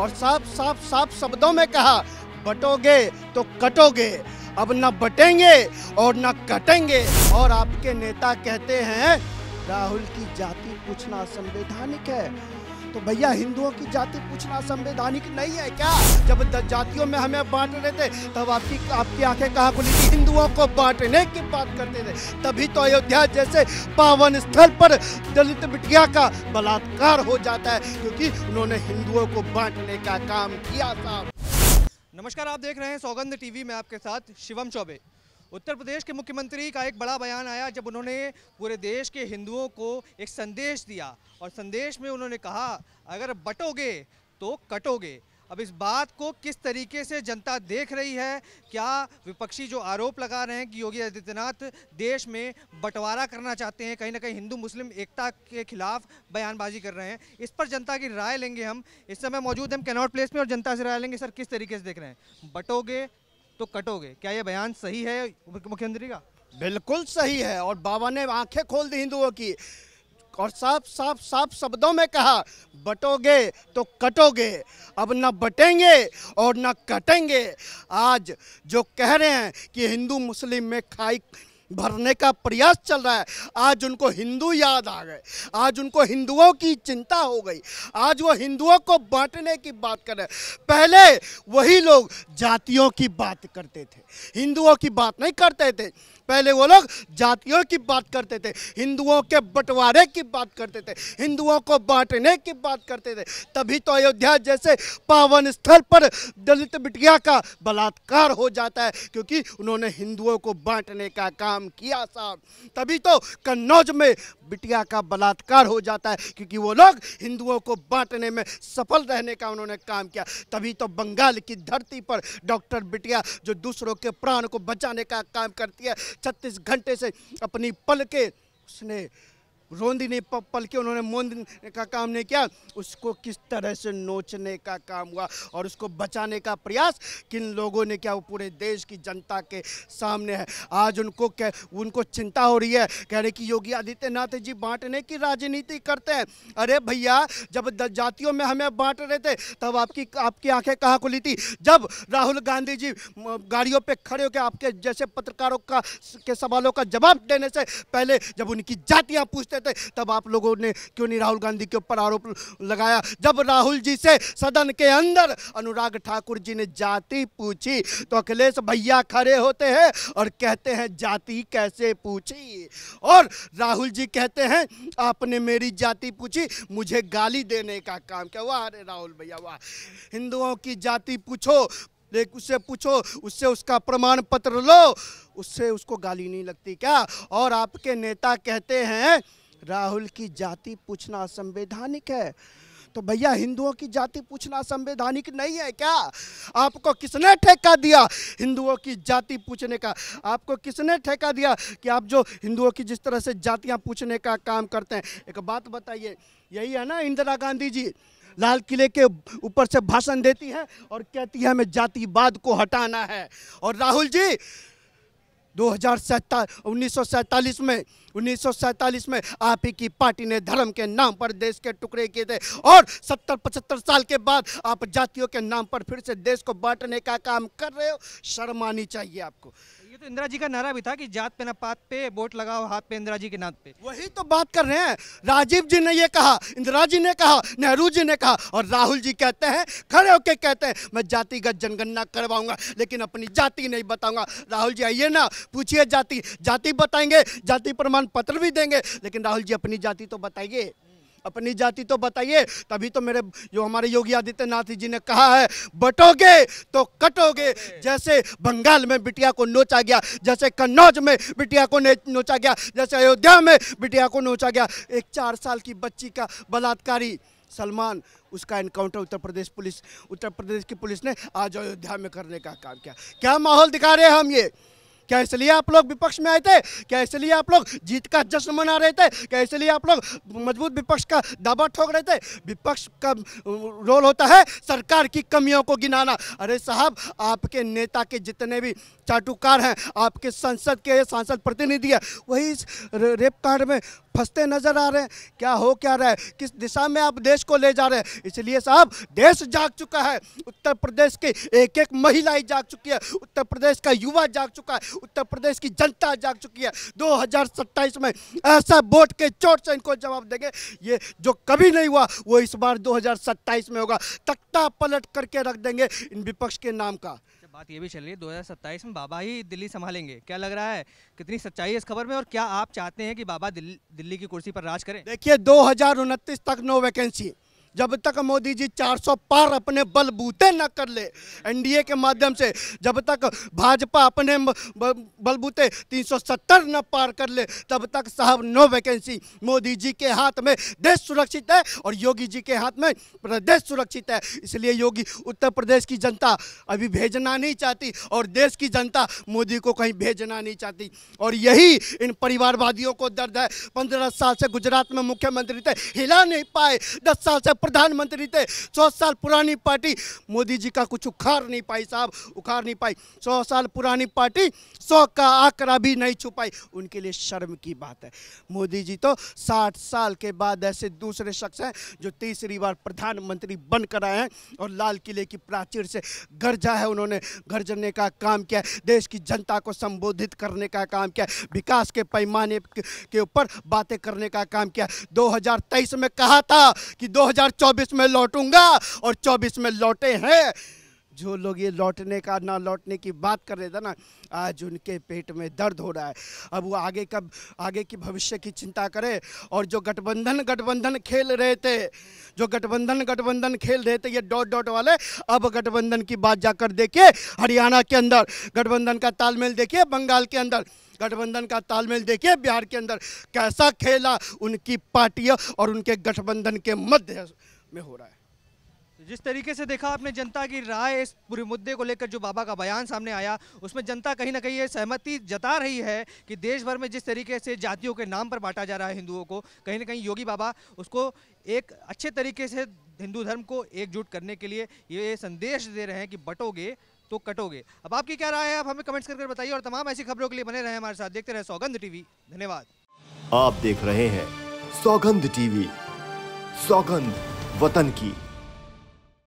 और साफ साफ साफ शब्दों में कहा बटोगे तो कटोगे अब न बटेंगे और न कटेंगे और आपके नेता कहते हैं राहुल की जाति पूछना संवैधानिक है तो भैया हिंदुओं की जाति पूछना संवैधानिक नहीं है क्या जब दस जातियों में हमें बांट रहे थे तब आपकी आपकी आंखें कहाँ खुली थी हिंदुओं को बांटने की बात करते थे तभी तो अयोध्या जैसे पावन स्थल पर दलित बिटिया का बलात्कार हो जाता है क्योंकि उन्होंने हिंदुओं को बांटने का काम किया था नमस्कार आप देख रहे हैं सौगंध टीवी में आपके साथ शिवम चौबे उत्तर प्रदेश के मुख्यमंत्री का एक बड़ा बयान आया जब उन्होंने पूरे देश के हिंदुओं को एक संदेश दिया और संदेश में उन्होंने कहा अगर बटोगे तो कटोगे अब इस बात को किस तरीके से जनता देख रही है क्या विपक्षी जो आरोप लगा रहे हैं कि योगी आदित्यनाथ देश में बंटवारा करना चाहते हैं कहीं ना कहीं हिंदू मुस्लिम एकता के खिलाफ बयानबाजी कर रहे हैं इस पर जनता की राय लेंगे हम इस समय मौजूद हम कैनॉट प्लेस में और जनता से राय लेंगे सर किस तरीके से देख रहे हैं बटोगे तो कटोगे क्या ये बयान सही है मुख्यमंत्री का बिल्कुल सही है और बाबा ने आंखें खोल दी हिंदुओं की और साफ साफ साफ शब्दों में कहा बटोगे तो कटोगे अब ना बटेंगे और ना कटेंगे आज जो कह रहे हैं कि हिंदू मुस्लिम में खाई भरने का प्रयास चल रहा है आज उनको हिंदू याद आ गए आज उनको हिंदुओं की चिंता हो गई आज वो हिंदुओं को बांटने की बात कर रहे पहले वही लोग जातियों की बात करते थे हिंदुओं की बात नहीं करते थे पहले वो लोग जातियों की बात करते थे हिंदुओं के बंटवारे की बात करते थे हिंदुओं को बांटने की बात करते थे तभी तो अयोध्या जैसे पावन स्थल पर दलित बिटिया का बलात्कार हो जाता है क्योंकि उन्होंने हिंदुओं को बांटने का काम किया साहब तभी तो कन्नौज में बिटिया का बलात्कार हो जाता है क्योंकि वो लोग हिंदुओं को बांटने में सफल रहने का उन्होंने काम किया तभी तो बंगाल की धरती पर डॉक्टर बिटिया जो दूसरों के प्राण को बचाने का काम करती है छत्तीस घंटे से अपनी पल के उसने रोंदी नहीं पल के उन्होंने मोंद का काम नहीं किया उसको किस तरह से नोचने का काम हुआ और उसको बचाने का प्रयास किन लोगों ने किया वो पूरे देश की जनता के सामने है आज उनको कह उनको चिंता हो रही है कह रहे कि योगी आदित्यनाथ जी बांटने की राजनीति करते हैं अरे भैया जब जातियों में हमें बांट रहे थे तब आपकी आपकी आँखें कहाँ खुली थी जब राहुल गांधी जी गाड़ियों पर खड़े होकर आपके जैसे पत्रकारों का के सवालों का जवाब देने से पहले जब उनकी जातियाँ पूछते करते थे तब आप लोगों ने क्यों नहीं राहुल गांधी के ऊपर आरोप लगाया जब राहुल जी से सदन के अंदर अनुराग ठाकुर जी ने जाति पूछी तो अखिलेश भैया खड़े होते हैं और कहते हैं जाति कैसे पूछी और राहुल जी कहते हैं आपने मेरी जाति पूछी मुझे गाली देने का काम क्या वाह अरे राहुल भैया वाह हिंदुओं की जाति पूछो देख उससे पूछो उससे उसका प्रमाण पत्र लो उससे उसको गाली नहीं लगती क्या और आपके नेता कहते हैं राहुल की जाति पूछना संवैधानिक है तो भैया हिंदुओं की जाति पूछना संवैधानिक नहीं है क्या आपको किसने ठेका दिया हिंदुओं की जाति पूछने का आपको किसने ठेका दिया कि आप जो हिंदुओं की जिस तरह से जातियां पूछने का काम करते हैं एक बात बताइए यही है ना इंदिरा गांधी जी लाल किले के ऊपर से भाषण देती है और कहती है हमें जातिवाद को हटाना है और राहुल जी दो हजार उन्नीस में उन्नीस में आप ही की पार्टी ने धर्म के नाम पर देश के टुकड़े किए थे और सत्तर पचहत्तर साल के बाद आप जातियों के नाम पर फिर से देश को बांटने का काम कर रहे हो शर्मानी चाहिए आपको तो इंदिरा जी का नारा भी था कि जात पे पात पे वोट लगाओ हाथ पे इंदिरा जी के नाथ पे वही तो बात कर रहे हैं राजीव जी ने ये कहा इंदिरा जी ने कहा नेहरू जी ने कहा और राहुल जी कहते हैं खड़े होके कहते हैं मैं जातिगत जनगणना करवाऊंगा लेकिन अपनी जाति नहीं बताऊंगा राहुल जी आइए ना पूछिए जाति जाति बताएंगे जाति प्रमाण पत्र भी देंगे लेकिन राहुल जी अपनी जाति तो बताइए अपनी जाति तो बताइए तभी तो मेरे जो हमारे योगी आदित्यनाथ जी ने कहा है बटोगे तो कटोगे जैसे बंगाल में बिटिया को नोचा गया जैसे कन्नौज में बिटिया को नोचा गया जैसे अयोध्या में बिटिया को नोचा गया एक चार साल की बच्ची का बलात्कारी सलमान उसका एनकाउंटर उत्तर प्रदेश पुलिस उत्तर प्रदेश की पुलिस ने आज अयोध्या में करने का काम किया क्या माहौल दिखा रहे हैं हम ये क्या इसलिए आप लोग विपक्ष में आए थे क्या इसलिए आप लोग जीत का जश्न मना रहे थे क्या इसलिए आप लोग मजबूत विपक्ष का दाबा ठोक रहे थे विपक्ष का रोल होता है सरकार की कमियों को गिनाना अरे साहब आपके नेता के जितने भी चाटुकार हैं आपके संसद के सांसद प्रतिनिधि है वही इस रेप कांड में फंसते नजर आ रहे हैं क्या हो क्या रहा है किस दिशा में आप देश को ले जा रहे हैं इसलिए साहब देश जाग चुका है उत्तर प्रदेश की एक एक महिलाएं जाग चुकी है उत्तर प्रदेश का युवा जाग चुका है उत्तर प्रदेश की जनता जाग चुकी है दो में ऐसा वोट के चोट से इनको जवाब देंगे ये जो कभी नहीं हुआ वो इस बार दो में होगा तख्ता पलट करके रख देंगे इन विपक्ष के नाम का अच्छा, बात ये भी चल रही है दो में बाबा ही दिल्ली संभालेंगे क्या लग रहा है कितनी सच्चाई है इस खबर में और क्या आप चाहते हैं कि बाबा दिल्ली, दिल्ली की कुर्सी पर राज करें देखिए दो तक नो वैकेंसी जब तक मोदी जी 400 पार अपने बलबूते न कर ले एनडीए के माध्यम से जब तक भाजपा अपने बलबूते 370 न पार कर ले तब तक साहब नो वैकेंसी मोदी जी के हाथ में देश सुरक्षित है और योगी जी के हाथ में प्रदेश सुरक्षित है इसलिए योगी उत्तर प्रदेश की जनता अभी भेजना नहीं चाहती और देश की जनता मोदी को कहीं भेजना नहीं चाहती और यही इन परिवारवादियों को दर्द है पंद्रह साल से गुजरात में मुख्यमंत्री थे हिला नहीं पाए दस साल से प्रधानमंत्री थे सौ साल पुरानी पार्टी मोदी जी का कुछ उखाड़ नहीं पाई साहब उखाड़ नहीं पाई सौ साल पुरानी पार्टी सौ का आंकड़ा भी नहीं छुपाई उनके लिए शर्म की बात है मोदी जी तो साठ साल के बाद ऐसे दूसरे शख्स हैं जो तीसरी बार प्रधानमंत्री बनकर आए हैं और लाल किले की प्राचीर से गर्जा है उन्होंने गर्जने का काम किया देश की जनता को संबोधित करने का काम किया विकास के पैमाने के ऊपर बातें करने का काम किया 2023 में कहा था कि 2024 में लौटूंगा और 24 में लौटे हैं जो लोग ये लौटने का ना लौटने की बात कर रहे थे ना आज उनके पेट में दर्द हो रहा है अब वो आगे कब आगे की भविष्य की चिंता करे और जो गठबंधन गठबंधन खेल रहे थे जो गठबंधन गठबंधन खेल रहे थे ये डॉट डॉट वाले अब गठबंधन की बात जाकर देखिए हरियाणा के अंदर गठबंधन का तालमेल देखिए बंगाल के अंदर गठबंधन का तालमेल देखिए बिहार के अंदर कैसा खेला उनकी पार्टियों और उनके गठबंधन के मध्य में हो रहा है तो जिस तरीके से देखा आपने जनता की राय इस पूरे मुद्दे को लेकर जो बाबा का बयान सामने आया उसमें जनता कहीं ना कहीं ये सहमति जता रही है कि देश भर में जिस तरीके से जातियों के नाम पर बांटा जा रहा है हिंदुओं को कहीं ना कहीं योगी बाबा उसको एक अच्छे तरीके से हिंदू धर्म को एकजुट करने के लिए ये संदेश दे रहे हैं कि बटोगे तो कटोगे अब आपकी क्या राय है आप हमें कमेंट्स करके बताइए और तमाम ऐसी खबरों के लिए बने रहे हमारे साथ देखते रहे सौगंध टीवी धन्यवाद आप देख रहे हैं सौगंध टीवी सौगंध वतन की